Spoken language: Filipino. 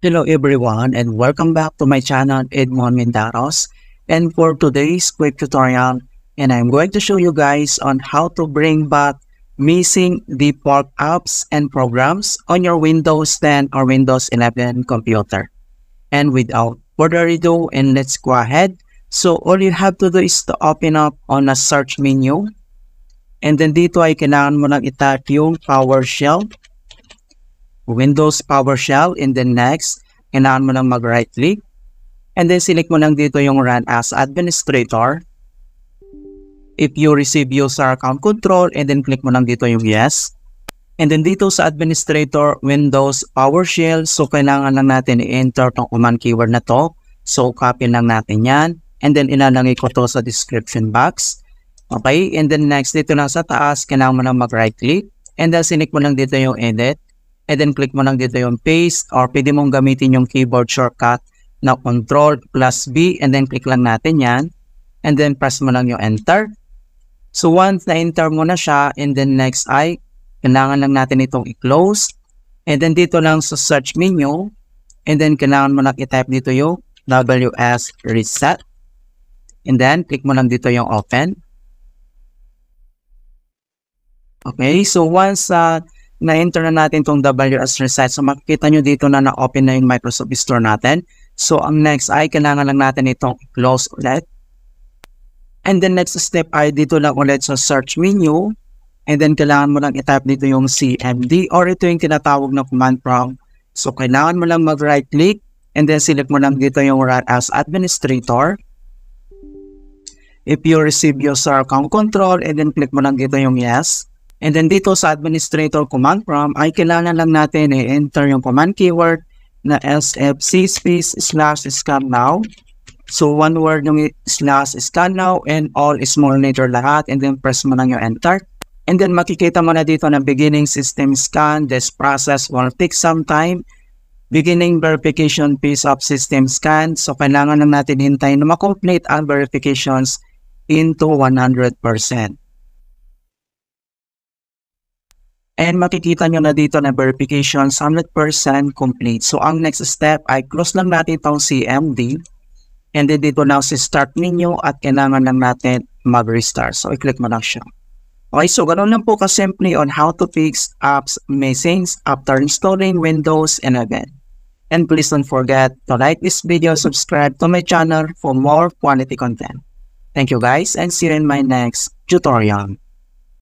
Hello everyone and welcome back to my channel Edmond Mindaros and for today's quick tutorial and I'm going to show you guys on how to bring back missing default apps and programs on your Windows 10 or Windows 11 computer. And without further ado and let's go ahead. So all you have to do is to open up on a search menu and then dito ay kailangan mo nang itat yung PowerShell Windows PowerShell and then next, kailangan mo lang mag-right click. And then select mo lang dito yung run as administrator. If you receive user account control and then click mo lang dito yung yes. And then dito sa administrator, Windows, PowerShell, so kailangan lang natin i-enter tong command keyword na to. So copy lang natin yan. And then ilalagay ko to sa description box. Okay, and then next dito lang sa taas, kailangan mo lang mag right click. And then sinik mo lang dito yung edit and then click mo lang dito yung paste or pwede mong gamitin yung keyboard shortcut na control plus B and then click lang natin yan and then press mo lang yung enter. So once na-enter mo na siya and then next ay kailangan lang natin itong i-close and then dito lang sa search menu and then kailangan mo lang i-type dito yung WS reset and then click mo lang dito yung open. Okay, so once uh, na-enter na natin itong WS Reset. So makikita nyo dito na na-open na yung Microsoft Store natin. So ang next ay kailangan lang natin itong close ulit. And then next step ay dito lang ulit sa search menu. And then kailangan mo lang i-type dito yung CMD or ito yung tinatawag na command prompt. So kailangan mo lang mag-right click and then select mo lang dito yung run as administrator. If you receive your SAR account control and then click mo lang dito yung yes. And then dito sa administrator command prompt, ay kailangan lang natin i-enter eh, yung command keyword na sfc space slash scan now. So one word yung slash scan now and all small letter lahat and then press mo lang yung enter. And then makikita mo na dito na beginning system scan, this process will take some time. Beginning verification piece of system scan. So kailangan lang natin hintayin na makomplete ang verifications into 100%. And makikita nyo na dito na verification 100% complete. So ang next step ay close lang natin itong CMD. And then dito na si start ninyo at kailangan lang natin mag-restart. So i-click mo lang siya. Okay, so ganun lang po kasimple on how to fix apps missing after installing Windows 11. And please don't forget to like this video, subscribe to my channel for more quality content. Thank you guys and see you in my next tutorial.